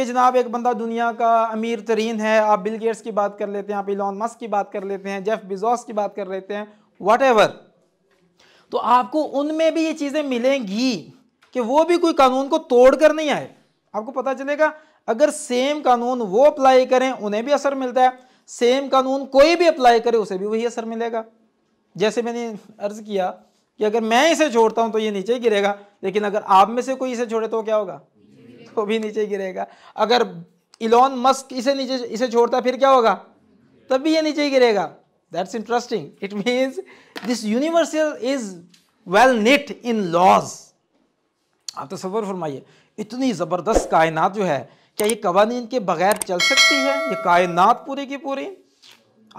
कि जनाब एक बंदा दुनिया का अमीर तरीन है आप बिल गेट्स की बात कर लेते हैं आप इलॉन मस्क की बात कर लेते हैं जेफ बिजोस की बात कर लेते हैं वट तो आपको उनमें भी ये चीज़ें मिलेंगी कि वो भी कोई कानून को तोड़ कर नहीं आए आपको पता चलेगा अगर सेम कानून वो अप्लाई करें उन्हें भी असर मिलता है सेम कानून कोई भी अप्लाई करे उसे भी वही असर मिलेगा जैसे मैंने अर्ज़ किया कि अगर मैं इसे छोड़ता हूं तो ये नीचे गिरेगा लेकिन अगर आप में से कोई इसे छोड़े तो क्या होगा तो भी नीचे गिरेगा अगर इलॉन मस्क इसे नीचे इसे छोड़ता फिर क्या होगा तब भी ये नीचे ही गिरेगा that's interesting it means this universal is well knit in laws आप तो सबर फरमाइए इतनी ज़बरदस्त कायनात जो है क्या ये कवानीन के बगैर चल सकती है ये कायनात पूरी की पूरी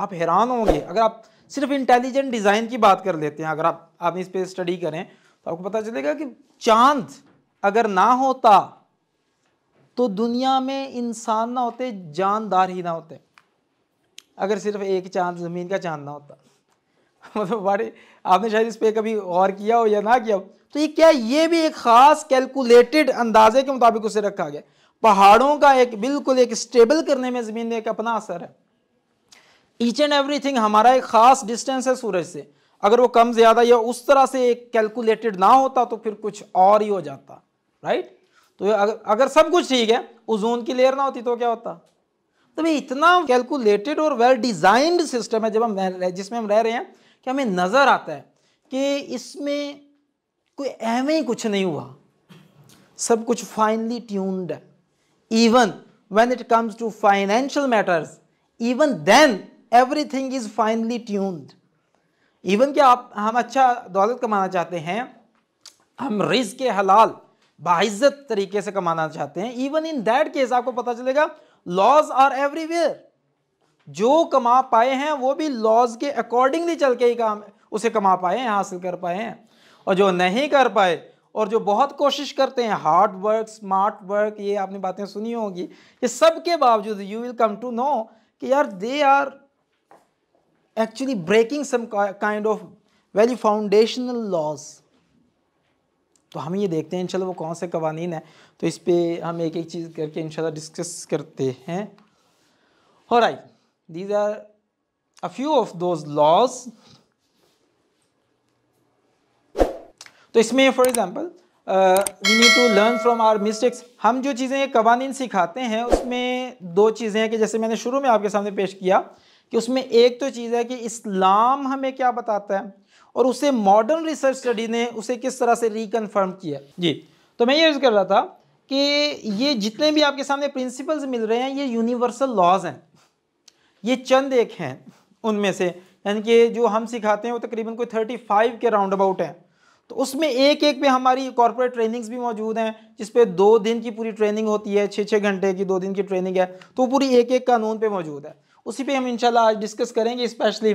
आप हैरान होंगे अगर आप सिर्फ इंटेलिजेंट डिज़ाइन की बात कर लेते हैं अगर आप आप इस पर स्टडी करें तो आपको पता चलेगा कि चांद अगर ना होता तो दुनिया में इंसान ना होते जानदार ही ना होते अगर सिर्फ एक चांद ज़मीन का चांद ना होता मतलब हमारे आपने शायद इस पर कभी गौर किया हो या ना किया हो तो ये क्या ये भी एक ख़ास कैलकुलेटेड अंदाजे के मुताबिक उसे रखा गया पहाड़ों का एक बिल्कुल एक स्टेबल करने में ज़मीन में एक अपना असर है ईच एंड थिंग हमारा एक ख़ास डिस्टेंस है सूरज से अगर वो कम ज़्यादा या उस तरह से एक कैलकुलेटेड ना होता तो फिर कुछ और ही हो जाता राइट right? तो अगर, अगर सब कुछ ठीक है ओजोन की लेयर ना होती तो क्या होता तो भाई इतना कैलकुलेटेड और वेल डिजाइंड सिस्टम है जब हम जिसमें हम रह रहे हैं कि हमें नज़र आता है कि इसमें कोई अहम ही कुछ नहीं हुआ सब कुछ फाइनली ट्यून्ड है even when it comes to financial matters even then everything is finally tuned even कि आप हम अच्छा दौलत कमाना चाहते हैं हम रिज के हलाल बाइज्जत तरीके से कमाना चाहते हैं इवन इन दैट केस आपको पता चलेगा लॉज आर एवरीवेयर जो कमा पाए हैं वो भी लॉज के अकॉर्डिंगली चल के ही काम उसे कमा पाए हैं हासिल कर पाए हैं और जो नहीं कर पाए और जो बहुत कोशिश करते हैं हार्ड वर्क स्मार्ट वर्क ये आपने बातें सुनी होगी ये सब के बावजूद you will come to know कि यार they are actually breaking some kind of very foundational laws तो हम ये देखते हैं इनशाला वो कौन से कवानीन है तो इस पर हम एक एक चीज़ करके इनशाला डिस्कस करते हैं और I these are a few of those laws तो इसमें for example we need to learn from our mistakes हम जो चीज़ें कवानीन सिखाते हैं उसमें दो चीज़ें हैं कि जैसे मैंने शुरू में आपके सामने पेश किया कि उसमें एक तो चीज़ है कि इस्लाम हमें क्या बताता है और उसे मॉडर्न रिसर्च स्टडी ने उसे किस तरह से रिकन्फर्म किया जी तो मैं ये कर रहा था कि ये जितने भी आपके सामने प्रिंसिपल्स मिल रहे हैं ये यूनिवर्सल लॉज हैं ये चंद एक हैं उनमें से यानी कि जो हम सिखाते हैं वो तकरीबन कोई थर्टी फाइव के राउंड अबाउट हैं तो उसमें एक एक पे हमारी कॉर्पोरेट ट्रेनिंग्स भी मौजूद हैं जिस पे दो दिन की पूरी ट्रेनिंग होती है छः छः घंटे की दो दिन की ट्रेनिंग है तो पूरी एक एक कानून पे मौजूद है उसी पे हम इंशाल्लाह आज डिस्कस करेंगे स्पेशली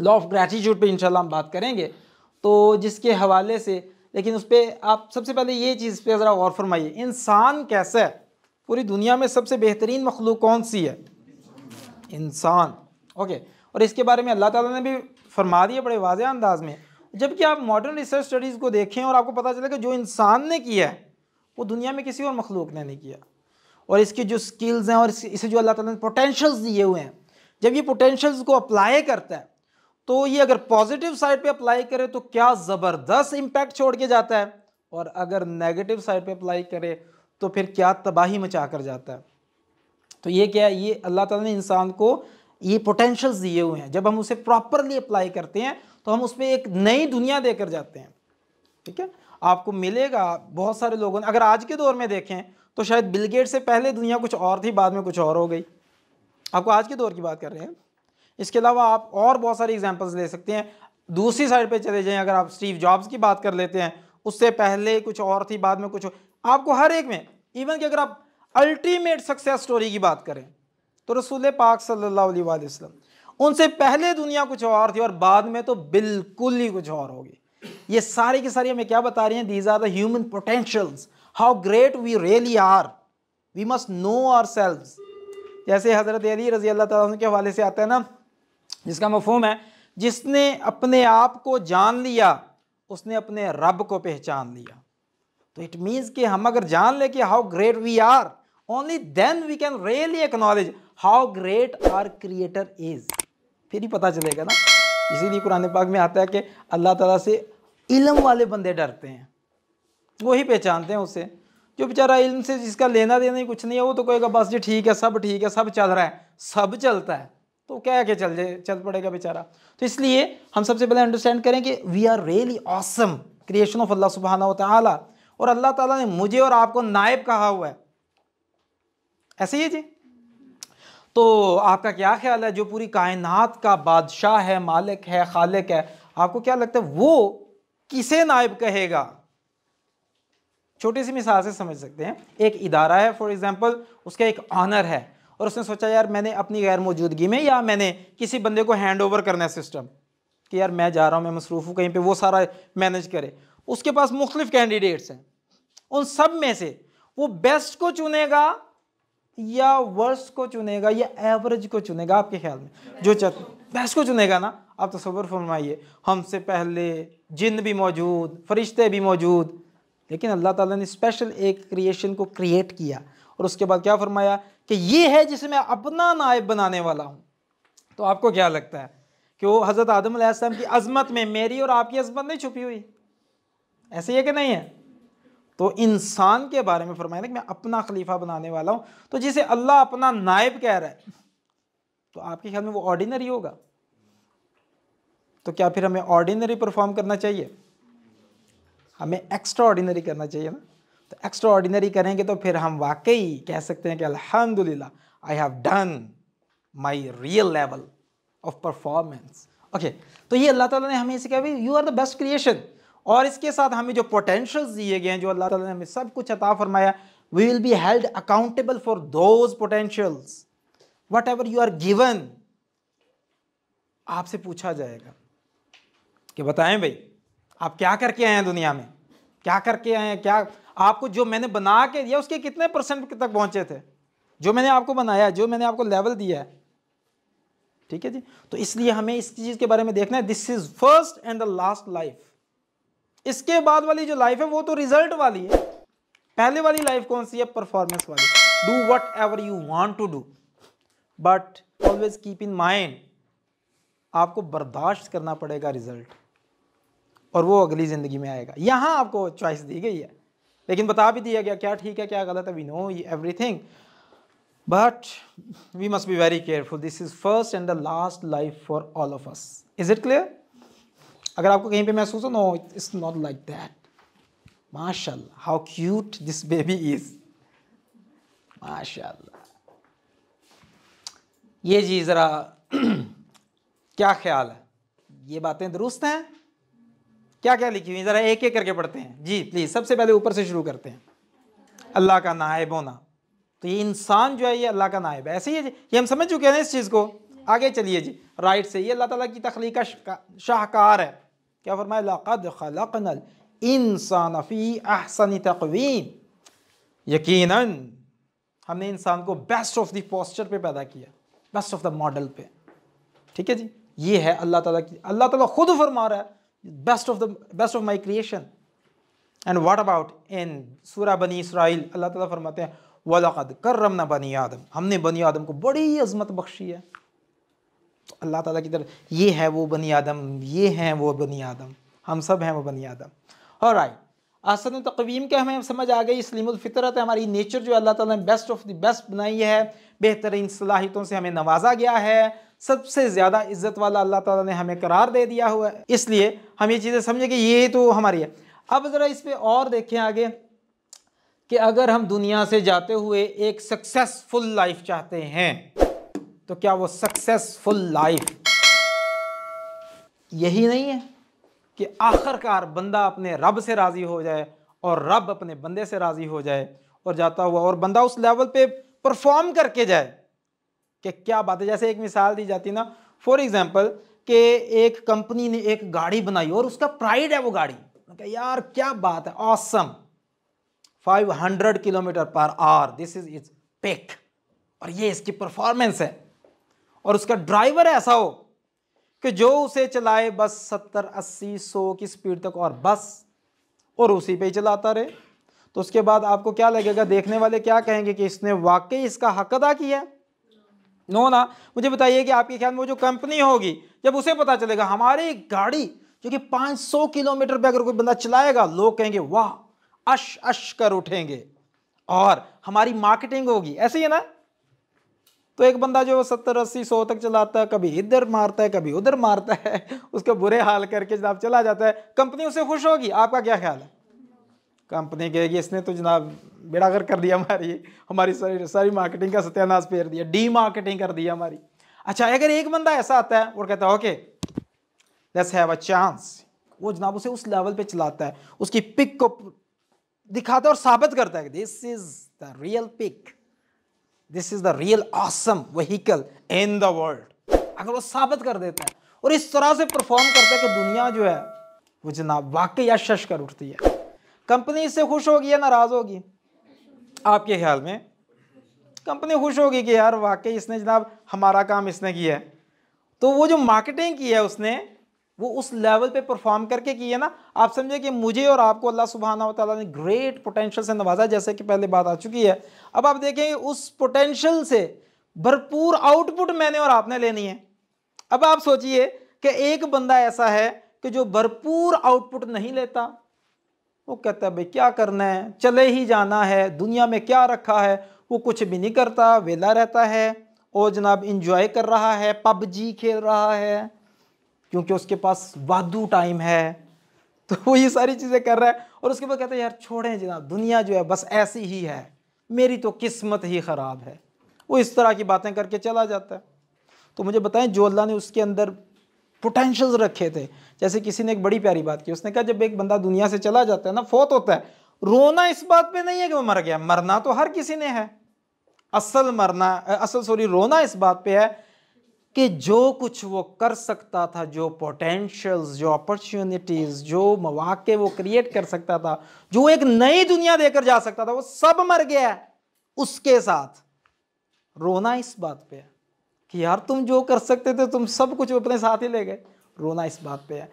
लॉ ऑफ ग्रैटिट्यूड पे इनशाला हम बात करेंगे तो जिसके हवाले से लेकिन उस पर आप सबसे पहले ये चीज़ पे ज़रा गौर फरमाइए इंसान कैसा है पूरी दुनिया में सबसे बेहतरीन मखलूक कौन सी है इंसान ओके और इसके बारे में अल्लाह ताला ने भी फरमा दिया बड़े वाज अंदाज में जबकि आप मॉडर्न रिसर्च स्टडीज़ को देखें और आपको पता चला कि जो इंसान ने किया है वो दुनिया में किसी और मखलूक ने नहीं किया और इसकी जो स्किल्स हैं और इसे जो अल्लाह ताला ने पोटेंशल्स दिए हुए हैं जब ये पोटेंशल्स को अप्लाई करता है तो ये अगर पॉजिटिव साइड पे अप्लाई करें तो क्या ज़बरदस्त इम्पैक्ट छोड़ के जाता है और अगर नेगेटिव साइड पे अप्लाई करें तो फिर क्या तबाही मचा कर जाता है तो ये क्या है ये अल्लाह ताला ने इंसान को ये पोटेंशल्स दिए हुए हैं जब हम उसे प्रॉपरली अप्लाई करते हैं तो हम उसमें एक नई दुनिया देकर जाते हैं ठीक है आपको मिलेगा बहुत सारे लोगों ने अगर आज के दौर में देखें तो शायद बिलगेट से पहले दुनिया कुछ और थी बाद में कुछ और हो गई आपको आज के दौर की बात कर रहे हैं इसके अलावा आप और बहुत सारी एग्जाम्पल्स ले सकते हैं दूसरी साइड पर चले जाएँ अगर आप स्टीव जॉब्स की बात कर लेते हैं उससे पहले कुछ और थी बाद में कुछ आपको हर एक में इवन कि अगर आप अल्टीमेट सक्सेस स्टोरी की बात करें तो रसूल पाक सल्लल्लाहु अलैहि वसल्लम उनसे पहले दुनिया कुछ और थी और बाद में तो बिल्कुल ही कुछ और होगी ये सारी की सारी हमें क्या बता रही हैं these are the human potentials how great we really are we must know ourselves जैसे हज़रत अली रजी अल्लाह तुम के हवाले से आता है ना जिसका मफहम है जिसने अपने आप को जान लिया उसने अपने रब को पहचान लिया तो इट मीन्स कि हम अगर जान ले कि how great we are only then we can really acknowledge how great our creator is फिर ही पता चलेगा ना इसीलिए कुरान पाक में आता है कि अल्लाह ताला से इलम वाले बंदे डरते हैं वही पहचानते हैं उसे जो बेचारा इल्म से जिसका लेना देना ही कुछ नहीं है वो तो कहेगा बस जी ठीक है सब ठीक है सब चल रहा है सब चलता है तो क्या क्या चल जाए चल पड़ेगा बेचारा तो इसलिए हम सबसे पहले अंडरस्टैंड करें कि we are really awesome creation of Allah सुबहाना आला और अल्लाह ताला ने मुझे और आपको नायब कहा हुआ है ऐसे ही है जी तो आपका क्या ख्याल है जो पूरी कायनात का बादशाह है मालिक है खालिक है आपको क्या लगता है वो किसे नायब कहेगा छोटी सी मिसाल से समझ सकते हैं एक इदारा है फॉर एग्ज़ाम्पल उसका एक ऑनर है और उसने सोचा यार मैंने अपनी गैर मौजूदगी में या मैंने किसी बंदे को हैंड ओवर करना है सिस्टम कि यार मैं जा रहा हूँ मैं मसरूफ़ हूँ कहीं पर वो सारा मैनेज करे उसके पास मुख्तफ कैंडिडेट्स हैं उन सब में से वो बेस्ट को चुनेगा या वर्स को चुनेगा या एवरेज को चुनेगा आपके ख्याल में जो चाहते बेस्ट को चुनेगा ना आप तस्वर फरमाइए हमसे पहले जिन भी मौजूद फरिश्ते भी मौजूद लेकिन अल्लाह ताला ने स्पेशल एक क्रिएशन को क्रिएट किया और उसके बाद क्या फरमाया कि ये है जिसे मैं अपना नायब बनाने वाला हूँ तो आपको क्या लगता है कि वो हज़रत आदम की अजमत में मेरी और आपकी अजमत नहीं छुपी हुई ऐसे ही है कि नहीं है तो इंसान के बारे में फरमाया कि मैं अपना खलीफा बनाने वाला हूँ तो जिसे अल्लाह अपना नायब कह रहा है तो आपके ख्याल में वो ऑर्डिनरी होगा तो क्या फिर हमें ऑर्डिनरी परफॉर्म करना चाहिए हमें एक्स्ट्रा ऑर्डिनरी करना चाहिए ना तो एक्स्ट्रा करेंगे तो फिर हम वाकई कह सकते हैं कि अल्हम्दुलिल्लाह I have done my real level of performance okay तो ये अल्लाह ताला ने हमें इसे कहा you are the best creation और इसके साथ हमें जो पोटेंशियल्स दिए गए हैं जो अल्लाह ताला ने हमें सब कुछ अता फरमाया we will be held accountable for those potentials whatever you are given आपसे पूछा जाएगा कि बताएं भाई आप क्या करके आए हैं दुनिया में क्या करके आए हैं क्या आपको जो मैंने बना के दिया उसके कितने परसेंट तक पहुंचे थे जो मैंने आपको बनाया जो मैंने आपको लेवल दिया है ठीक है जी तो इसलिए हमें इस चीज़ के बारे में देखना है this is first and the last life इसके बाद वाली जो लाइफ है वो तो रिजल्ट वाली है पहले वाली लाइफ कौन सी है परफॉर्मेंस वाली do whatever you want to do but always keep in mind आपको बर्दाश्त करना पड़ेगा रिजल्ट और वो अगली ज़िंदगी में आएगा यहाँ आपको चॉइस दी गई है लेकिन बता भी दिया गया क्या ठीक है क्या गलत है we know everything but we must be very careful this is first and the last life for all of us is it clear अगर आपको कहीं पे महसूस हो no is not like that माशा how cute this baby is माशा ये जी ज़रा क्या ख्याल है ये बातें दुरुस्त हैं क्या क्या लिखी हुई ज़रा एक एक करके पढ़ते हैं जी प्लीज़ सबसे पहले ऊपर से शुरू करते हैं अल्लाह का नायब होना तो ये इंसान जो है ये अल्लाह का नायब है ऐसे ही है जी ये हम समझ चुके हैं इस चीज़ को आगे चलिए जी राइट से ये अल्लाह ताला की तख्ली का शाहकार है क्या फरमाया लक़द इंसान फ़ी अहसन हमने इंसान को बेस्ट ऑफ द पोस्चर पे पैदा किया बेस्ट ऑफ द मॉडल पे ठीक है जी ये है अल्लाह ताला की अल्लाह ताला खुद फरमा रहा है best of the best of my creation and what about in surah bani israel allah taala फरमाते हैं वलक़द karramna bani adam humne bani adam ko badi azmat bakhshi hai to allah taala ki taraf ye hai वो बनी आदम ye हैं wo bani adam hum sab hain wo bani adam और right असन तकवीम के हमें समझ आ गई इसलिमफ़ितरत हमारी नेचर जो अल्लाह ताला ने बेस्ट ऑफ द बेस्ट बनाई है बेहतरीन सलाहितों से हमें नवाजा गया है सबसे ज़्यादा इज्जत वाला अल्लाह ताला ने हमें करार दे दिया हुआ है इसलिए हम ये चीज़ें समझें कि ये तो हमारी है अब ज़रा इस पर और देखें आगे कि अगर हम दुनिया से जाते हुए एक सक्सेसफुल लाइफ चाहते हैं तो क्या वो सक्सेसफुल लाइफ यही नहीं है कि आखिरकार बंदा अपने रब से राज़ी हो जाए और रब अपने बंदे से राज़ी हो जाए और जाता हुआ और बंदा उस लेवल पे परफॉर्म करके जाए कि क्या बात है जैसे एक मिसाल दी जाती है ना फॉर एग्जाम्पल कि एक कंपनी ने एक गाड़ी बनाई और उसका प्राइड है वो गाड़ी क्या यार क्या बात है ऑसम 500 किलोमीटर पर are this is it's peak और ये इसकी परफॉर्मेंस है और उसका ड्राइवर ऐसा हो कि जो उसे चलाए बस 70 80 100 की स्पीड तक और बस और उसी पे ही चलाता रहे तो उसके बाद आपको क्या लगेगा देखने वाले क्या कहेंगे कि इसने वाकई इसका हक अदा किया नो ना मुझे बताइए कि आपके ख्याल में वो जो कंपनी होगी जब उसे पता चलेगा हमारी गाड़ी जो कि 500 किलोमीटर पर अगर कोई बंदा चलाएगा लोग कहेंगे वाह अश अश कर उठेंगे और हमारी मार्केटिंग होगी ऐसे ही है ना तो एक बंदा जो सत्तर अस्सी सौ तक चलाता है कभी इधर मारता है कभी उधर मारता है उसको बुरे हाल करके जब चला जाता है कंपनी उसे खुश होगी आपका क्या ख्याल है कंपनी कहेगी इसने तो जनाब बेड़ा कर कर दिया हमारी हमारी सारी सारी मार्केटिंग का सत्यानाश फेर दिया डी मार्केटिंग कर दिया हमारी अच्छा अगर एक बंदा ऐसा आता है और कहता है okay let's have a chance वो जनाब उसे उस लेवल पे चलाता है उसकी पिक को दिखाता है और साबित करता है this is the real pic this is the real awesome vehicle in the world अगर वो साबित कर देता है और इस तरह से परफॉर्म करता है कि दुनिया जो है वो जनाब वाकई अशश कर उठती है कंपनी इससे खुश होगी या नाराज़ होगी आपके ख्याल में कंपनी खुश होगी कि यार वाकई इसने जनाब हमारा काम इसने किया है तो वो जो मार्केटिंग की है उसने वो उस लेवल पे परफॉर्म करके की है ना आप समझे कि मुझे और आपको अल्लाह सुबहाना तला ने ग्रेट पोटेंशियल से नवाजा जैसे कि पहले बात आ चुकी है अब आप देखेंगे उस पोटेंशियल से भरपूर आउटपुट मैंने और आपने लेनी है अब आप सोचिए कि एक बंदा ऐसा है कि जो भरपूर आउटपुट नहीं लेता वो कहता है भाई क्या करना है चले ही जाना है दुनिया में क्या रखा है वो कुछ भी नहीं करता वेला रहता है और जनाब इंजॉय कर रहा है पबजी खेल रहा है क्योंकि उसके पास वादू टाइम है तो वो ये सारी चीज़ें कर रहा है और उसके बाद कहते हैं यार छोड़ें जनाब दुनिया जो है बस ऐसी ही है मेरी तो किस्मत ही ख़राब है वो इस तरह की बातें करके चला जाता है तो मुझे बताएं जो अल्लाह ने उसके अंदर पोटेंशियल्स रखे थे जैसे किसी ने एक बड़ी प्यारी बात की उसने कहा जब एक बंदा दुनिया से चला जाता है ना फोत होता है रोना इस बात पे नहीं है कि वो मर गया मरना तो हर किसी ने है असल मरना असल सॉरी रोना इस बात पे है कि जो कुछ वो कर सकता था जो पोटेंशियल्स जो अपॉर्चुनिटीज़ जो मौाक़े वो क्रिएट कर सकता था जो एक नई दुनिया देकर जा सकता था वो सब मर गया उसके साथ रोना इस बात पे है कि यार तुम जो कर सकते थे तुम सब कुछ अपने साथ ही ले गए रोना इस बात पे है